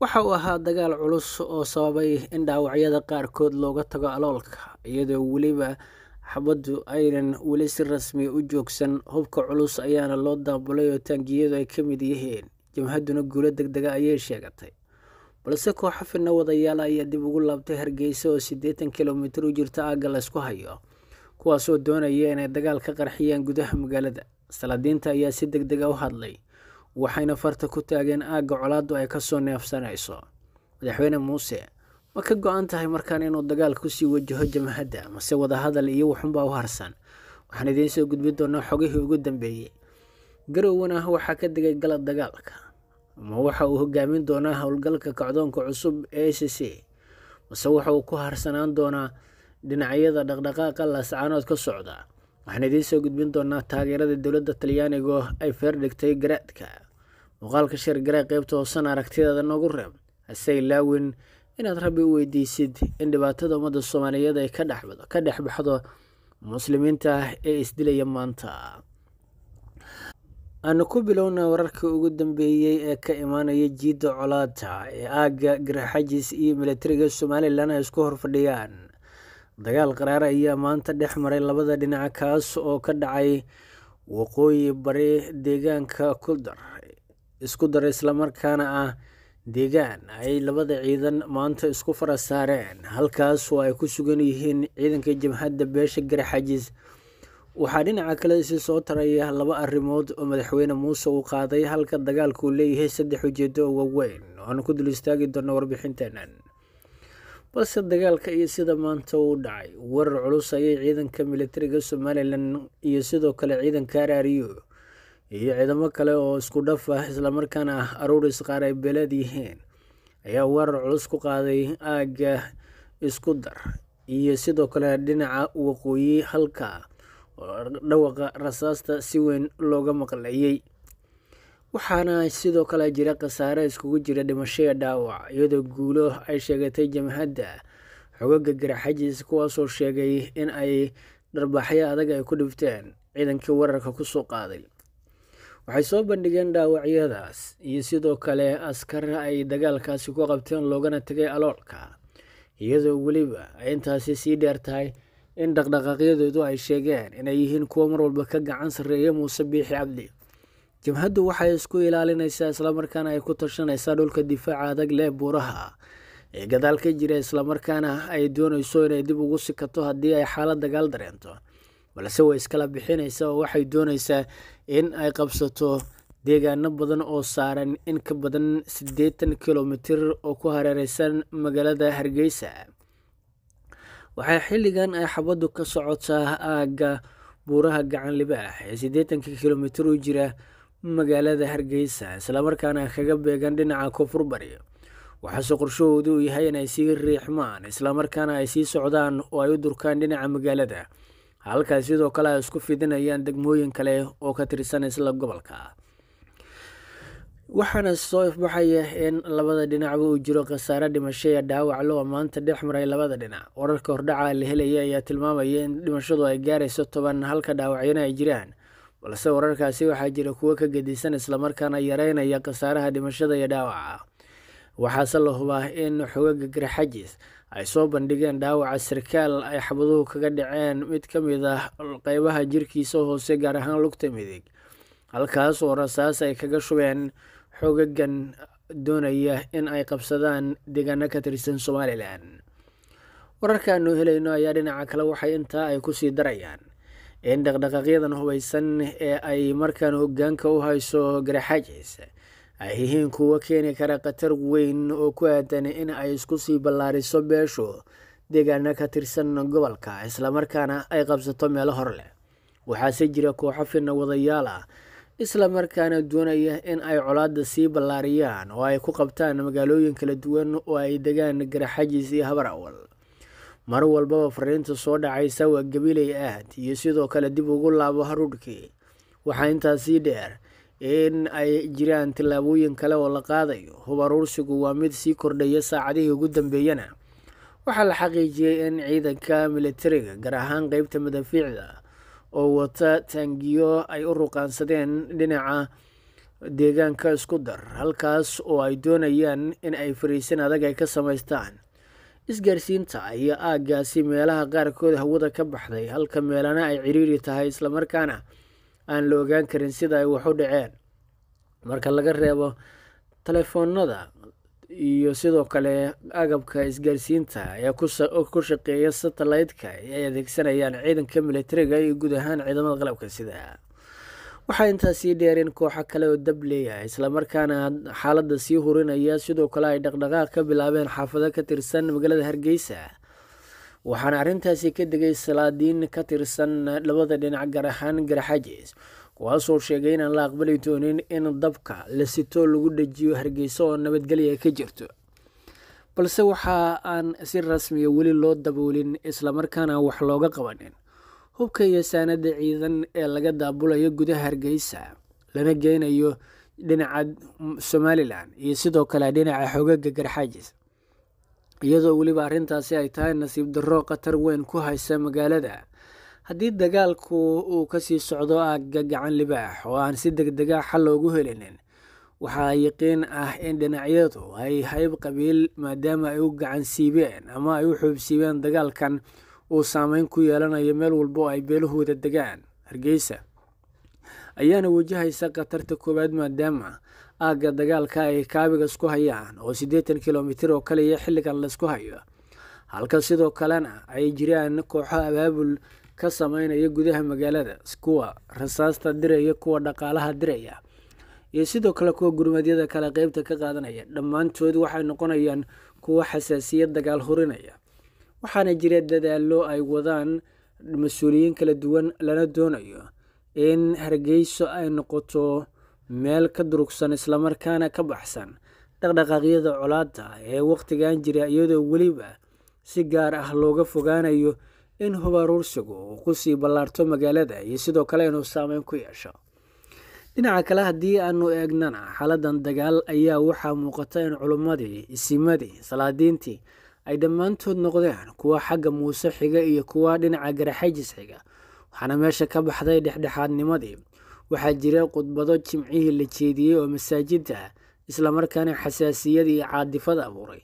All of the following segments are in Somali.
waxa uu ahaa dagaal culus oo sababay in dhaawacyada qaarkood looga tago aloolka iyadoo weliba xabaddu aynan weli si rasmi u joogsan hubka culus ayaana loo daabulay oo taangiyadu ay ka mid yihiin jabhadduna guulo degdega ah ayay sheegatay balse kooxo fidna wadayaala ayaa dib ugu laabtay hargeysa oo siddeetan kilomiter u jirta aagga laysku hayo kuwaasoo doonaya inay dagaal ka qarxiyaan gudaha magaalada salaadiinta ayaa si deg dega ah u hadlay waxayna farta ku taageen aagga colaaddu ay ka soo neefsanayso madaxweyne muuse ma ka go-an tahay markaan inuu dagaal ku sii wajaho jamahadda mase wadahadal iyo wuxunbaa u harsan waxaan idiin soo gudbin doonaa xogihii ugu dambeeyey garowwan ah waxaa ka degay galad dagaalka ma waxa uu hogaamin doonaa howlgalka kacdoonka cusub ee c c mase waxa uu ku harsanaan doonaa dhinacyada dhaqdhaqaaqa laascaanood ka socda waxaan idiin soo gudbin doonaa taageerada dowladda talyaanigo ay feer dhigtay garaadka muuqaalka sheer garee qaybta hoosan aragtidaada noogu reeb hasee ilaawin inaad rabbi u weydiisid in dhibaatada ummadda soomaaliyeed ay ka dhex baxdo muslimiinta ah ee isdilaya maanta aanu ku bilowna wararkii ugu dambeeyey ee ka imaanaya jiidda colaada ee aagga garaxajis iyo milatariga somalilan ay isku horfadhiyaan dagaal qaraare ayaa maanta dhex maray labada dhinac kaas oo ka dhacay waqooyi bari deegaanka kuldar isku dara islamarkaana ah deegaan ay labada ciidan maanta isku fara saareen halkaas oo ay ku sugan yihiin ciidanka jabhadda beesha garaxajis waxaa dhinaca kale isii soo taraya laba arrimood oo madaxweyne muuse uu qaaday halka uu leeyahay saddex ujeedo oo waaweyn waxaanu ku dul istaagi doono warbixinteenan balse dagaalka iyo sida maanta uu dhacay warar culus ayay ciidanka militariga somalilan iyo sidoo kale ciidanka araariyo iyo ciidamo kale oo isku dhaf ah islamarkaana ah aruur isqaar ay beelad yihiin ayaa weerar culus ku qaaday aagga isku dar iyo sidoo kale dhinaca waqooyi halka oo dhawaqa rasaasta si weyn looga maqleeyey waxaana sidoo kale jira khasaare iskugu jira dhimashaya dhaawac iyadoo guulo ay sheegatay jamhadda xogaga garaxajis kuwaasoo sheegay in ay dharbaaxyo adag ay ku dhifteen ciidankii weerarka kusoo qaaday waxay soo bandhigeen dhaawacyadaas iyo sidoo kale askar ay dagaalkaasi ku qabteen loogana tegay aloolka iyadoo weliba ay intaasi sii dheertahay in dhaqdhaqaaqyadoodu ay sheegeen inay yihiin kuwo mar walba ka gacan sarreeya muuse biixi cabdi jabhaddu waxay isku ilaalinaysaa islamarkaana ay ku tashanaysaa dhulka difaaca adag leh buuraha ee gadaal ka jira islamarkaana ay doonayso inay dib ugu sikato haddii ay xaalad dagaal dareento balse way iskala bixinaysa oo waxay doonaysaa in ay qabsato deegaano badan oo saaran in ka badan siddeetan kilomitir oo ku hareereysan magaalada hargeysa waxaa xilligan ay xabaddu ka socotaa aagga buuraha gacanlibaax ee siddeetanka kilomitir u jira magaalada hargeysa islamarkaana kaga beegan dhinaca koonfur bari waxaase qorshahoodu u yahay inay sii riixmaan islamarkaana ay sii socdaan oo ay u durkaan dhinaca magaalada halkaas sidoo kale ay isku fidinayaan degmooyin kale oo ka tirsan isla gobolka waxaana soo ifbaxaya in labada dhinacba uu jiro khasaare dhimasho iyo dhaawac loo maanta dhex maray labada dhinac wararka hordhaca la helaya ayaa tilmaamaya in dhimashadu ay gaarayso toban halka dhaawacyana ay jiraan balse wararkaasi waxaa jira kuwo ka gedisan islamarkaana yareynaya khasaaraha dhimashada iyo dhaawaca waxaase la hubaa in xogagga garxajis ay soo bandhigeen dhaawaca sarkaal ay xabaduhu kaga dhaceen mid ka mid ah qeybaha jirkiisa hoose gaar ahaan lugta midig halkaas oo rasaas ay kaga shubeen xogagan doonaya in ay qabsadaan deegaano ka tirsan somalilan wararkaanu helayno ayaa dhinaca kale waxay intaa ay kusii darayaan in dhaqdhaqaaqyadan hubaysan ee ay markaan hoggaanka u hayso garaxaajiisa ay yihiin kuwa keeni kara khatar weyn oo ku aadan in ay isku sii ballaariso beeshu deegaano ka tirsan gobolka islamarkaana ay qabsato meelo hor leh waxaase jira kooxo fidna wadayaal ah islamarkaana doonaya in ay colaada sii ballaariyaan oo ay ku qabtaan magaalooyin kala duwan oo ay degaan garaxajis iyo habar awal mar walbaba fariinta soo dhacaysa waa gabilay aad iyo sidoo kale dib ugu laabo harudhkii waxaa intaasii dheer in ay jiraan tallaabooyin kale oo la qaadayo hubaruursigu waa mid sii kordhaya saacadihii ugu dambeeyana waxaa la xaqiijiyey in ciidanka militariga gaar ahaan qeybta madaafiicda oo wata taangiyo ay u ruqaansadeen dhinaca deegaanka isku dar halkaas oo ay doonayaan in ay fariisin adag ay ka samaystaan isgaarsiinta ayaa aaggaasi meelaha qaarkood hawada ka baxday halka meelana ay ciriiri tahay islamarkaana aan la ogaan karin sida ay wax u dhaceen marka laga reebo telefoonada iyo sidoo kale agabka isgaarsiinta ee ku shaqeeya satellaytka ay adeegsanayaan ciidanka militariga iyo guud ahaan ciidamada qalabka sida waxaa intaasii dheereen kooxo kale oo dab islamarkaana xaaladda sii hurinaya sidoo kale ay dhaqdhaqaaq ka bilaabeen xaafado ka tirsan magaalada hargeysa waxaana arrintaasi ka degay salaadiin ka tirsan labada dhinac gaar ahaan garaxaajes kuwaasoo sheegay inaan la aqbali doonin in dabka la sito lagu dhejiyo hargeyso oo nabadgelya ka jirto balse waxa aan si rasmiya ah weli loo daboolin islamarkaana wax looga qabanin hubka iyo saanada ciidan ee laga daabulayo gudaha hargeysa lana geynayo dhinaca somalilan iyo sidoo kale dhinaca xogagga garxajis iyadoo weliba arrintaasi ay tahay nasiib darro khatar weyn ku haysa magaalada haddii dagaalku uu kasii socdo aagga gacan libaax oo aan si degdega ah xal loogu helinin waxaa yaqiin ah in dhinacyadu ay hayb qabiil maadaama ay u gacansiibeen ama ay u xoobsiibeen dagaalkan uu saameyn ku yeelanayo meel walba walbo ay beelahooda degaan hargeysa ayaana wajahaysa khatarta koowaad maadaama aagga dagaalka ay kaabiga isku hayaan oo siddeetan kilomitir oo kaliya xilligan laysku hayo halka sidoo kalena ay jiraan kooxo abaabul ka sameynaya gudaha magaalada kuwa rasaasta diraya kuwa dhaqaalaha diraya iyo sidoo kale kuwa gurmadyada kale qeybta ka qaadanaya dhammaantood waxay noqonayaan kuwa xasaasiyad dagaal hurinaya waxaana jira dadaallo ay wadaan mas-uuliyiin kala duwan lana doonayo in hargeyso ay noqoto meel ka durugsan islamarkaana ka baxsan dhaqdhaqaaqyada colaadda ee wakhtigan jira iyadoo weliba si gaar ah looga fogaanayo in hubaruursigu uu kusii ballaarto magaalada iyo sidoo kale inuu saameyn ku yeesho dhinaca kale haddii aanu eegnana xaaladan dagaal ayaa waxaa muuqata in culummadii isimadii salaadiintii ay dhammaantood noqdeen kuwa xagga muuse xiga iyo kuwa dhinaca garaxajis xiga waxaana meesha ka baxday dhexdhexaadnimadii waxaa jira khudbado jimcihii la jeediyey oo masaajidda ah islamarkaana xasaasiyada iyo caadifad abuuray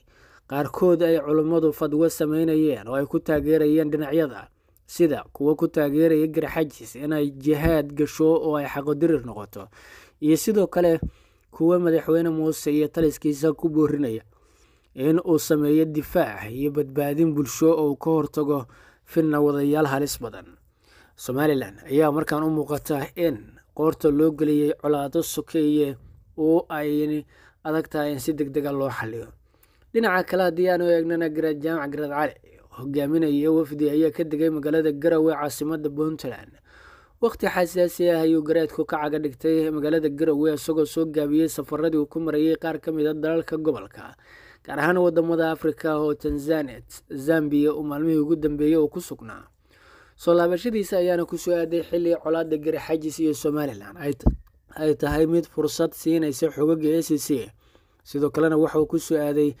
qaarkood ay culimmadu fadwo samaynayeen oo ay ku taageerayeen dhinacyada sida kuwo ku taageeraya garxajis inay jihaad gasho oo ay xaqodirir noqoto iyo sidoo kale kuwo madaxweyne muuse iyo taliskiisa ku boorinaya in uu sameeyo difaac iyo badbaadin bulsho oo ka hortago finna wadayaal halis badan somalilan ayaa markaan u muuqata in qoorta loo geliyay colaado sokeeye oo ayna adag tahay in si deg dega ah loo xaliyo dhinaca kale haddii aanu eegnana garaad jaamac garaad cali hogaaminaya wafdi ayaa ka degay magaalada garowe caasimada puntland waqti xasaasi ah ayuu garaadku caga dhigtay magaalada garowe isagoo soo gaabiyey safaradii uu ku marayay qaar ka mid a ah dalalka gobolka gaar ahaan wadamada afrika oo tanzania zambiya uu maalmihii ugu dambeeyey oo ku sugnaa soo laabashadiisa ayaana kusoo aaday xilli colaada gari xajis iyo somalilan ay tahay mid fursad siinaysa xogaga a c c sidoo kalena waxauu kusoo aaday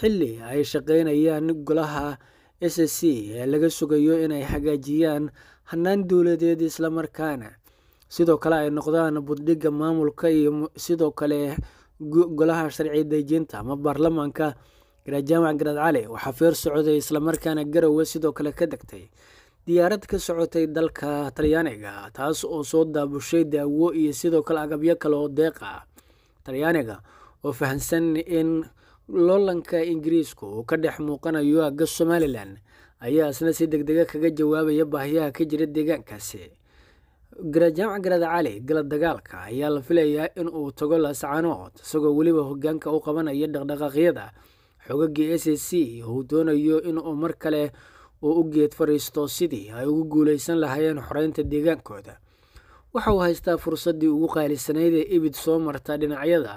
xilli ay shaqeynayaan golaha s c ee laga sugayo inay hagaajiyaan hanaan dowladeed islamarkaana sidoo kale ay noqdaan buddhiga maamulka iyo sidoo kale golaha sharci dejinta ama baarlamaanka garaad jaamac garaad cali waxaa feer socday islamarkaana garowe sidoo kale ka degtay diyaarad ka socotay dalka talyaaniga taas oo soo daabushay daawo iyo sidoo kale agabyo kale oo deeqa ah. talyaaniga oo fahamsan in loolanka ingiriisku uu ka dhex muuqanayo aga somalilan ayaa isna si degdega ah kaga jawaabaya baahiyaha ka jira deegaankaasi jaamac garada cali gala dagaalka ayaa la filayaa in uu tago laascaanood isagoo weliba hogaanka u qabanaya dhaqdhaqaaqyada xogagii s c c uu doonayo in uu mar kale oo u geed fadhiisto sidii ay ugu guulaysan lahaayeen xoreynta deegaankooda waxa uu haystaa fursaddii ugu qaalisanayd ee ibid soo marta dhinacyada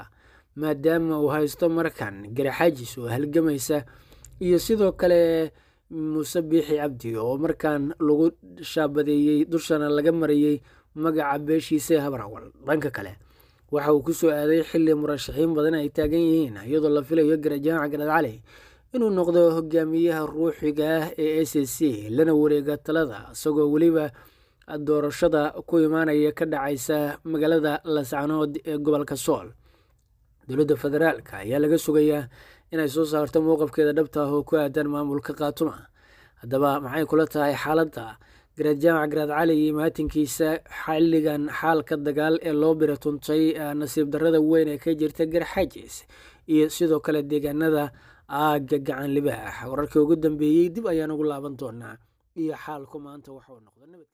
maadaama uu haysto markan garaxaajis oo halgamaysa iyo sidoo kale muuse biixi cabdi oo markaan lagu shaabadeeyey dushana laga marayey magaca beeshiise habrawal dhanka kale waxa uu ku soo aaday xilli murashaxiin badan ay taagan yihiin iyadoo la filayo garajaanca garadcali inuu noqdo hogaamiyaha ruuxiga ah ee a c c lana wareega talada isagoo weliba doorashada ku imaanaya ka dhacaysa magaalada lascanood ee gobolka sool dowladda federaalka ayaa laga sugayaa inay soo saarto mowqafkeeda dhabta ah oo ku aadan maamulka khaatuma haddaba maxay kula tahay xaaladda garaad jaamac garaad cali iyo maatinkiisa xaligan xaalka dagaal ee loo bira ah, nasiib darrada weyn ee ka jirta garxaajis iyo sidoo kale deegaanada aagga gacan libaha wararkii ugu dambeeyey dib ayaan ugu laaban doonaa iyo xaalku maanta waxuu noqda